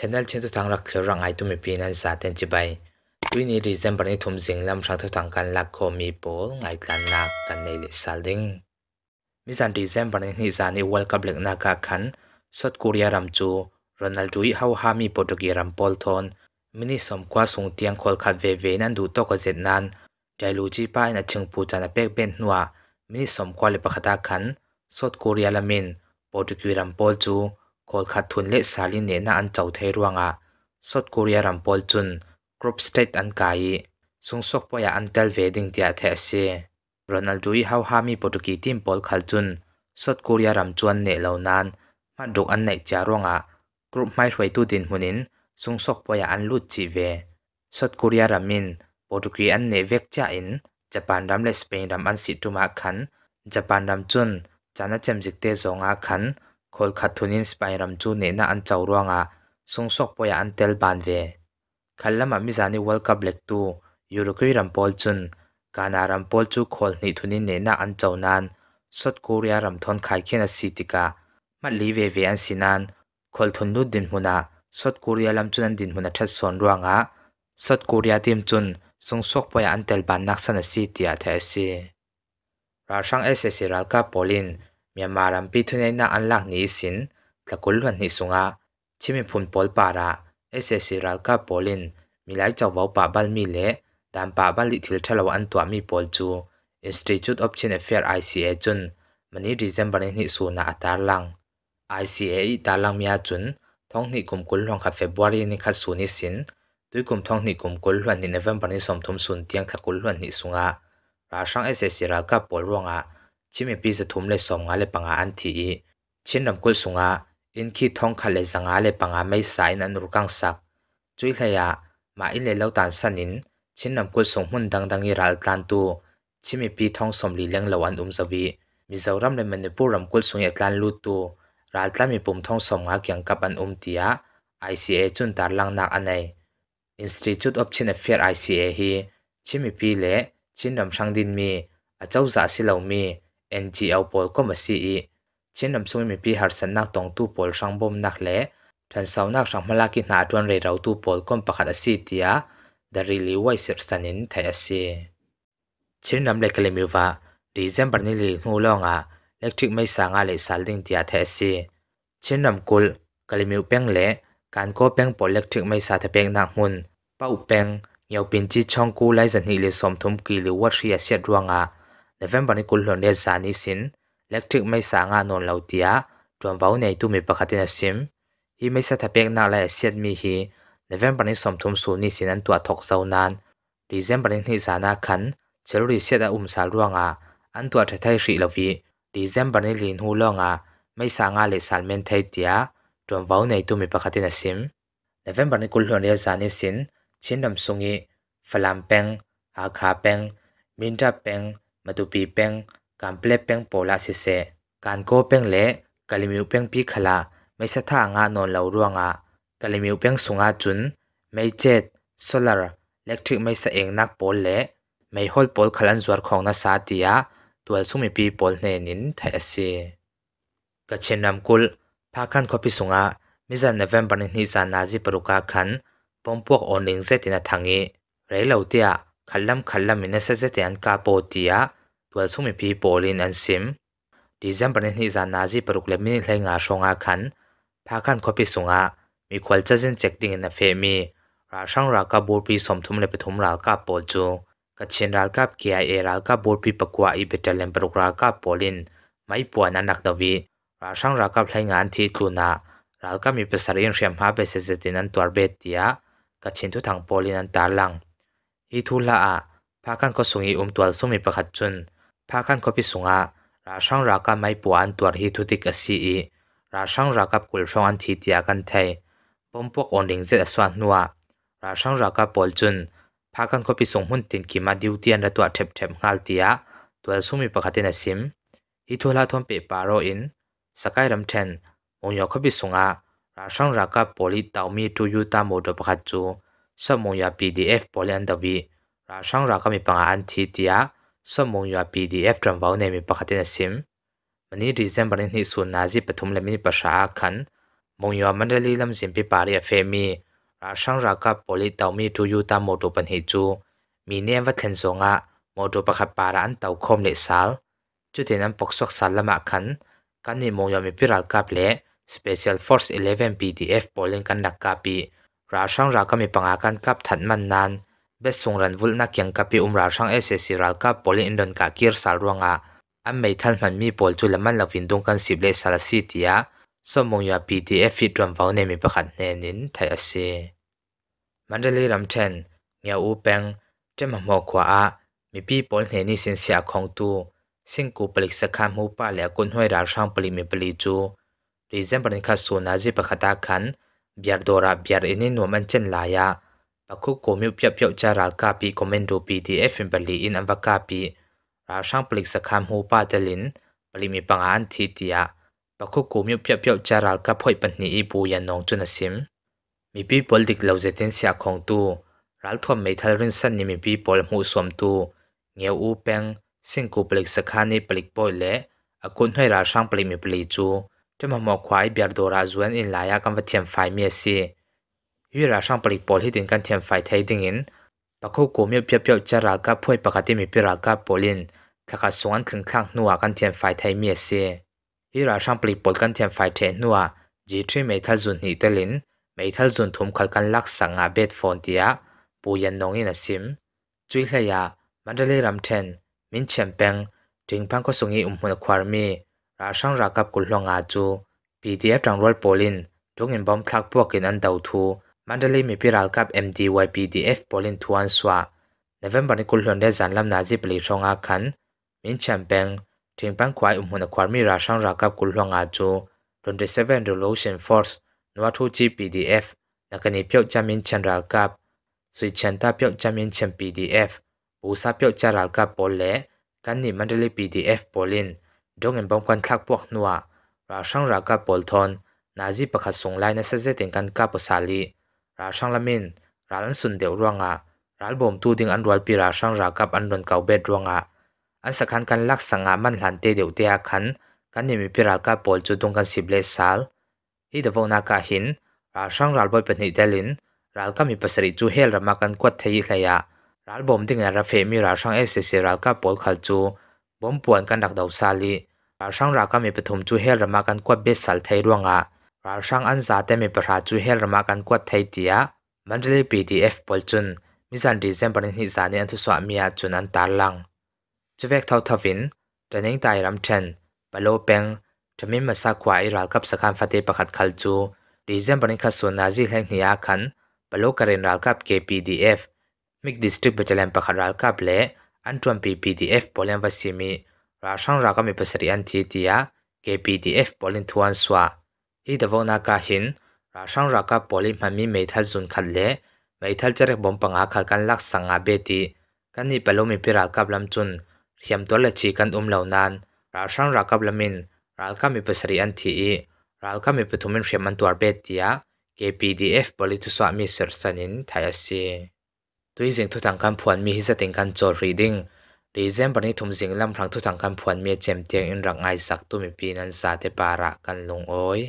ชนลชนตุทางรักเขียวรังไอตุมีปีนั้นสาเตนจิไปวินีรีเซนบันิทุมสิงลำรักทุทางการลักโคมีโปลไอกันนักกันในสัลดิงมิสันรีเซนบันิฮิซานิวอลกับเล็กนักาันสดกุริยารัมจูโรนัลดูอิฮาวฮามีโปตุกีรัมปอลทอนมินิสมควาสงเตียงคอลคัดเวเวนันดูโตกเจ็ดนันใจลูจีป้ายนัชิงปูจันเป็กเป็นนัวมินิสมควาเลปะคตาคันสดกุริยาลามินโปตุกีรัมปอลจูกอลขัดทุนเละสาลินเนน่าอันเจ้าเทรวงอ่ะสดกุริยารัมพอลจุนกรุ๊ปสเตทอันไกยสุงสกปอยอันเตลเวดิงเตียเทเซโรนัลดูยเฮาฮามีโปรตุกีทีมบอลขัดจุนสดกุริยารัมจวนเนเหล่านั้นมาดกอันไหนจารวงอ่ะกรุ๊ปไม่ถวยตู้ดินหุนินสุงสกปอยอันลุดจีเวสดกุริยารัมมินโปรตุกีอันเนเวกจ้าอินญี่ปุ่นรัมและสเปนรัมอันสิตุมาขันญี่ปุ่นรัมจุนจานาเจมจิกเตซองอาขัน kol khat thunin spairam chu neina an chau ruanga sungsok poya an tel ban ve khallama mi zani world cup lek tu yurukui rampol chun kana rampol chu khol ni thunin neina an chau nan south korea ram thon khai khena sitika ma li ve ve an sinan khol thun nu din huna south korea lam chunan din huna that son ruanga south korea team chun sungsok poya an tel ban nak sana si tia thaisi ra sang ssc ral ka polin มียมารัมปีทุนนักอันลักนิสินตะกุลวันนิสุงาชิมิพุนปอลปาระเอสเอสิรัลกาปอลิน มีหลายจาวาวปะบัลมีเลดามปะบัลลิทิลทะลวันตัวมีปอลจูอินส i n s t i อ u t e of c h i n ร์ไอซีเอจุนมันนี้ดีเซมบันนิสุนาอัตาลังไอซ ICA ตารลังมีอาจุนท้องนิกุมกุลหวังคาเฟบวารีนิคัสสูนิสินด้วยกุมท้องนิกุมกุลวันนิเนเวมบันนิสมทุมสุนเตียงตะกุลวันนิสุงาราชังเอสเอสิรัลกาปอลวงาชิมีปีสะทุมเลยสมงาเลปังอาอันทีเช้นนำกุลสุงาอินคีทองคัเลยสงอาเลปังอาไม่สายนันรุกังสักจุยขยะมาอินเลยเล่าตันสันินชช้นนำกุลสงหุ่นดังดังยีรัลตันตูชิมีปีทองสมลีเลี้ยงเลวันอุมสวีมิซารัมเลยมันเนปูรำกุลสุงยัตลันลูตูรัลตันมีปุ่มทองสมงาเกี่ยงกับอันอุมตียไอซีเอจุนตาลังนักอันไหน Institute of Chin a f ร a i r ซ ICA ฮีชิมเอปีเละชินนำชางดินมีอาเจ้าจ่าสิเหล่ามี NGL pol ko ma si i c h e n lam sung mi pi har san nak tong tu pol sang bom nak le than sau nak sang mala ki na t w a n re rau tu pol kom pakhat asi tia da rili wai sir sanin thai asi c h e n lam le kale mi wa december ni li ngu lo nga electric mai sa nga le sal ding tia thai asi c h e n lam kul kale mi peng le kan ko peng pol electric mai sa the peng na k hun pau peng yau pin chi chong ku lai zan ทีเลยสมทมกีห i ือว่าเชียเสียดวงอเลเวนบันิกุลหลนเลซานิสินเล็กทึกไม่สางานนนลาวเดียจวนวาวในตูมีประคตินาสิมฮีไม่สะทะเปกนัาและเสียดมีฮีในวันบันิสมทุมสูนิสินันตัวถกเซานานดีเซนบันิฮิสานาคันเชลรีเสียดอุ้มสารวงอาอันตัวทไทยสิลวีดีเซนบันิลินฮูลงอาไม่สางานเลสานเมนไทยเดียจวนวาวในตูมีประคตินาสิมในวันบันิกุลหลนเลซานิสินเชินดัมซุงีฟลัมเปงอาคาเปงมินจาเปงมาตุปีเป็งการเปลเป็งโปลาสิเซกันโกเป็งเละกะลิมิวเป็งพิขลาไม่สะท่างานอนเหลาร่วงากะลิมิวเป็งสุงอาจุน ไม่เจ็ดโซลาร์เล็กทริกไม่สะเองนักโปลเละ ไม่ฮอลโปลขลันจวดของนาซาติยาตัวสุมิปีโปลเนนินไทยเสีกะเชนนำกุลพากันขอพิสุงอามิจันเนเวมบันนิจันนาจิปรุกาขัน ปมพวกออนลิงเซตินาทังเอไรเหล่าเตียขลัมขลัมมินเซเซติอนกาโปเตียตัวสุ่มพีโปลินอันซิมดีเซมเป็นนิจานาจีปรุกเลมินเลงาชงอาคันพากันคบิสุงอามีควลจะิจนเจ็กดิ่งในเฟมีราช่างรากาบูปีสมทุมเลปทุมรากาโปจูกัจเชนรากาเกียเอรากาบูปีปกวาอีเบตเลมปรุกรากาโปลินไม่ปวนันักดวีราช่างรากาเหลงานที่ทูนารากามีภาษาเรียนเชียมหาเบสเซตินันตัวเบตียกัจเชนทุทังโปลินันตาลังอีทูลาอาพากันก็สุงอีอุมตัวสุมีประคัดจุนพากันคบิสุงะราชัางรักกันไม่ปวนตัวฮิตุติกสีอีราชัางรักกับกุลช่องอันทีเดียกันไทยปมพวกอนิงเจสวนนัวราชัางรักกับปอลจุนพากันคบิสุงหุ่นตินกิมาดิวเตียนและตัวเทบเทบงาลเตียตัวสุมีปกตินสิมฮิตุลาทอมเปปาโรอินสกายรัมเทนมงยคบิสุงะราชัางรักกับปอลิตาวมีตูยูตามโมดปกัจจูสมุยาพีดีเอฟปอลันดวีราชัางรักกับมีปังอันทีเดียสมองยา PDF จำว่าในมีปกตินะซิมมันนี่ดีเซมบันนี่ส่วนนาจีปฐุมและมินิประชาคันมองยามันเรียลำซิมพีปารีเฟมีราชังรากับโอลิตามีทูยูตามโมดูปันฮิจูมีเนียมวัดเคนสงะโมดูประคับปาระอันเตาคมเลสาลจุดเด่นั้นปกซอกสารละมาคันกันนี่มองยามีพิรัลกับเละ s p e c i a เ Force 11 PDF โปลิงกันดักกาปีราชังรากับมีปังอาการกับถัดมันนาน besung ran vulna kyang kapi umra sang ssc ral ka polin indon ka kir sal ruanga am mei thal man mi pol chu laman lovin dong kan sible sala si tia somong ya pdf fit ram vau ne mi pakhat ne nin thai ase mandali ram then nya u peng tema mo khwa a mi pi pol ne ni sin sia khong tu sing ku palik sakha mu pa le kun hoi ra sang pali mi pali chu reason ban kha so na ji pakhata khan biar dora biar ini no man chen la ya ปักคุกโกมิวพียบเพียจารากาปีคอมเมนโดปีดีเอฟเป็นบริอินอันวากาปีราช่างปลิตสักคำหูป้าเดลินปลิมีปังอันทีเดียปักคุกโกมิวพียบเพียจารากาพอยปันนีอีบูยันนองจุนสิมมีปีบอลดิกเลวเจตินเสียของตัวรัลทวมไม่ทัลรินสันนี่มีปีบอลหูสวมตัวเงียวอูเปงซึ่งกูปลิตสักคานี่ปลิตปอยเละอากุณให้ราช่างปลิตมีปลิตจูจะมาหมอกควายเบียร์ดดราจวนอินลายกันวัตเทียมไฟเมียซีวิราช่างปริปอลที่ถึงกันเทียมไฟไทยดิ่งอินปะคู่กูมีเปียบเพียบจะรากาพ่วยปกติมีเปียรากาปอลินขักสวนขึงคลั่งนัวกันเทียมไฟไทยเมียเสียวิราช่างปริปอลกันเทียมไฟเทนัวจีทรีเมทัลจุนหิตลินเมทัลจุนทุ่มขัดกันลักสังอาเบดฟอนเดียปูยันนงอินซิมจุยียะมันเดลีรำเทนมินเชมเปงถึงพังก็สงอีอุมหุนควารมี ราช่างรากับกุลลงอาจูีเอฟจังรวดโปลินทุกเงินบอมทักพวกกินอันเดาทูมันเดลีมีพิรักกับ MDYPDF บอลินทวนสวาในเวมบันกุลฮอนเด้สันลำนาจิปลีชองอาคันมินแชมเปงถิงปังควายอุมหุนควารมีราช่งรักกับกุลฮวงอาจูรุนเดเซเวนรูโลชันฟอร์สนวัตถุจีพีดีเอฟนักหนีเพียวจามินแชมรักกับสุยเชนตาเพียวจามินแชมพีดีเอฟบูซาเพียวจารักกับบอลเล่กันนี่มันเดลีพีดีเอฟบอลินดงเงินบอมควันคลักพวกนัวราช่างรักกับบอลทอนนาจิปะขัดส่งไลน์ในเซเซติงกันกับปสซาลีราช่างลมินราันสุนเดียวรวงอ่ะรัลบ่มตูดิงอันรัลปีราช่างรากับอันรนเก่าเบ็ดรวงอ่ะอันสักันกันลักสังอามันหลันเตเดียวเตียขันกันยิมิปีรากับปอลจุดตรงกันสิบเลสัลฮีเดวงนากาหินราช่างรัลบอยเป็นฮิเดลินรัลก็มีภาษาจูเฮลรามากันกวดเทียเลยอ่ะรัลบ่มดิ่งราเฟมีราช่ังเอสเซรัลกับปอลขัดจูบอมป่วนกันดักดาวซาลีราช่ังราก็มีปฐมจูเฮลรามากันกวดเบสซัลไทยรวงอ่ะรัชังอันซาเตมีประชาชนเฮลมากันกวดไทยเตียมันเรียปีดีเอฟบอลจุนมิสันดีเซมเป็นหิสานีอันทุสวามียจุนอันตาลังจูเวกเท่าทวินจะนิงตายรำเชนปะโลเปงจะมีมาสักวายรักกับสกันฟาเตประคัดขัลจูดีเซมเป็นขัวส่วนนาซีแห่งนิยาคันปะโลการินรักกับเีดีเอฟมิกดิสตริกเปเจเลมประคัดรักกับเละอันจวนีเอฟบอลยังวาสิมีราชังรักก็มีภาษาอันทีเตีย KPDF บอลเลนทวนสวาอีเดวอนาคาหินราชังรักกับพอลิมามีเมทัลซุนขัดเล่เมทัลเจริญบอมปังอาคากันลักสังอาเบตีกันนี่เปลมีพิรากับลำจุนเขียมตัวละชีกันอุ้มเหล่านั้นราชังรักกับลำมินราลับมีปัสรีอันทีรัลับมีปทุมินเขียมันตัวเบติยา k p ฟ f บริทุสวามีเสร์สนินไทยสีตัวจริงทุกทางการพ่อนมีฮิสติงการจดรีดิ้งรีเซมปริทุมสิงลำพังทุกทางการพ่อนมีเจมเตียงอินรังไอสักตุมีปีนันซาเตปาระกันลงโอย